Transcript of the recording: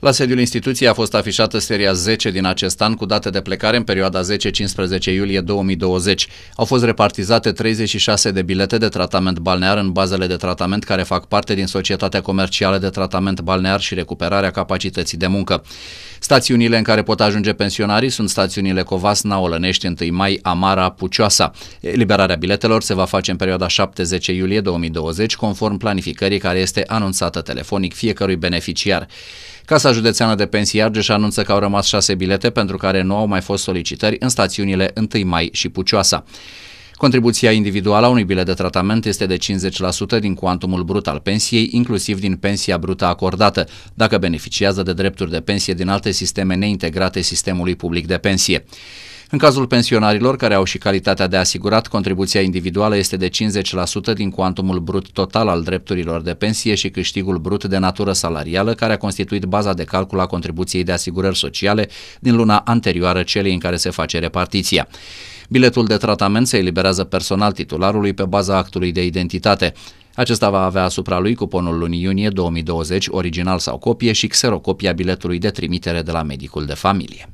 La sediul instituției a fost afișată seria 10 din acest an cu date de plecare în perioada 10-15 iulie 2020. Au fost repartizate 36 de bilete de tratament balnear în bazele de tratament care fac parte din Societatea Comercială de Tratament Balnear și Recuperarea Capacității de Muncă. Stațiunile în care pot ajunge pensionarii sunt stațiunile Covasna, Olănești, 1 Mai, Amara, Pucioasa. Eliberarea biletelor se va face în perioada 7-10 iulie 2020 conform planificării care este anunțată telefonic fiecărui beneficiar. Casa Județeană de Pensii Argeș anunță că au rămas șase bilete pentru care nu au mai fost solicitări în stațiunile 1 Mai și Pucioasa. Contribuția individuală a unui bilet de tratament este de 50% din cuantumul brut al pensiei, inclusiv din pensia brută acordată, dacă beneficiază de drepturi de pensie din alte sisteme neintegrate sistemului public de pensie. În cazul pensionarilor care au și calitatea de asigurat, contribuția individuală este de 50% din cuantumul brut total al drepturilor de pensie și câștigul brut de natură salarială, care a constituit baza de calcul a contribuției de asigurări sociale din luna anterioară celei în care se face repartiția. Biletul de tratament se eliberează personal titularului pe baza actului de identitate. Acesta va avea asupra lui cuponul lunii iunie 2020, original sau copie și xerocopia biletului de trimitere de la medicul de familie.